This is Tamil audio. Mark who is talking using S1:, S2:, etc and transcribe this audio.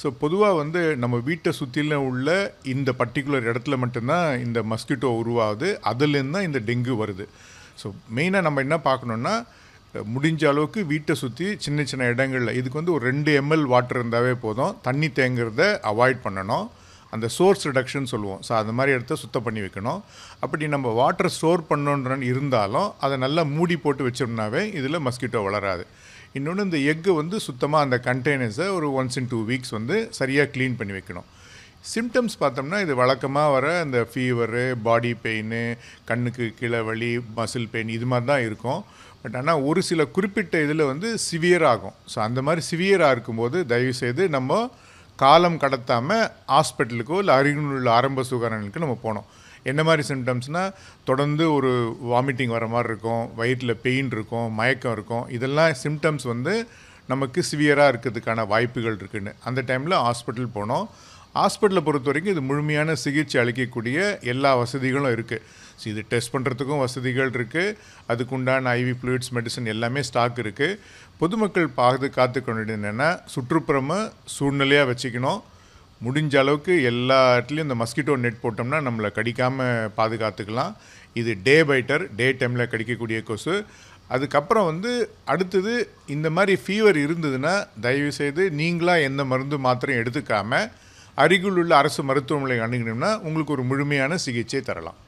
S1: ஸோ பொதுவாக வந்து நம்ம வீட்டை சுற்றிலும் உள்ள இந்த பர்டிகுலர் இடத்துல மட்டும்தான் இந்த மஸ்கிட்டோ உருவாகுது அதுலேருந்து தான் இந்த டெங்கு வருது ஸோ மெயினாக நம்ம என்ன பார்க்கணுன்னா முடிஞ்ச அளவுக்கு வீட்டை சுற்றி சின்ன சின்ன இடங்களில் இதுக்கு வந்து ஒரு ரெண்டு எம்எல் வாட்டர் இருந்தாவே போதும் தண்ணி தேங்கிறத அவாய்ட் பண்ணணும் அந்த சோர்ஸ் ரிடக்ஷன் சொல்லுவோம் ஸோ அந்த மாதிரி இடத்த சுத்தம் பண்ணி வைக்கணும் அப்படி நம்ம வாட்டர் ஸ்டோர் பண்ணணுன்ற இருந்தாலும் அதை நல்லா மூடி போட்டு வச்சோம்னாவே இதில் மஸ்கிட்டோ வளராது இன்னொன்று இந்த எக்கு வந்து சுத்தமாக அந்த கண்டெய்னர்ஸை ஒரு ஒன்ஸ் இன் டூ வீக்ஸ் வந்து சரியாக க்ளீன் பண்ணி வைக்கணும் சிம்டம்ஸ் பார்த்தோம்னா இது வழக்கமாக வர இந்த ஃபீவரு பாடி பெயின் கண்ணுக்கு கீழே வலி மசில் பெயின் இது மாதிரி தான் இருக்கும் பட் ஆனால் ஒரு சில குறிப்பிட்ட இதில் வந்து சிவியர் ஆகும் ஸோ அந்த மாதிரி சிவியராக இருக்கும்போது தயவுசெய்து நம்ம காலம் கடத்தாமல் ஹாஸ்பிட்டலுக்கோ இல்லை அருகில் உள்ள ஆரம்ப சுகாதாரங்களுக்கு நம்ம போனோம் என்ன மாதிரி சிம்டம்ஸ்னால் தொடர்ந்து ஒரு வாமிட்டிங் வர மாதிரி இருக்கும் வயிற்றில் பெயின் இருக்கும் மயக்கம் இருக்கும் இதெல்லாம் சிம்டம்ஸ் வந்து நமக்கு சிவியராக இருக்கிறதுக்கான வாய்ப்புகள் இருக்குதுன்னு அந்த டைமில் ஹாஸ்பிட்டல் போனோம் ஹாஸ்பிட்டலை பொறுத்த வரைக்கும் இது முழுமையான சிகிச்சை அளிக்கக்கூடிய எல்லா வசதிகளும் இருக்குது ஸோ இது டெஸ்ட் பண்ணுறதுக்கும் வசதிகள் இருக்குது அதுக்குண்டான ஐவி ஃப்ளூயிட்ஸ் மெடிசன் எல்லாமே ஸ்டாக் இருக்குது பொதுமக்கள் பார்த்து காத்துக்கொண்டு என்னென்னா சுற்றுப்புறமாக சூழ்நிலையாக வச்சுக்கணும் முடிஞ்ச அளவுக்கு எல்லா இடத்துலையும் இந்த மஸ்கிட்டோ நெட் போட்டோம்னா நம்மளை கடிக்காமல் பாதுகாத்துக்கலாம் இது டே பைட்டர் டே டைமில் கடிக்கக்கூடிய கொசு அதுக்கப்புறம் வந்து அடுத்தது இந்த மாதிரி ஃபீவர் இருந்ததுன்னா தயவுசெய்து நீங்களாக எந்த மருந்து மாத்திரையும் எடுத்துக்காமல் அருகில் உள்ள அரசு மருத்துவமனை அணுகினோம்னா உங்களுக்கு ஒரு முழுமையான சிகிச்சை தரலாம்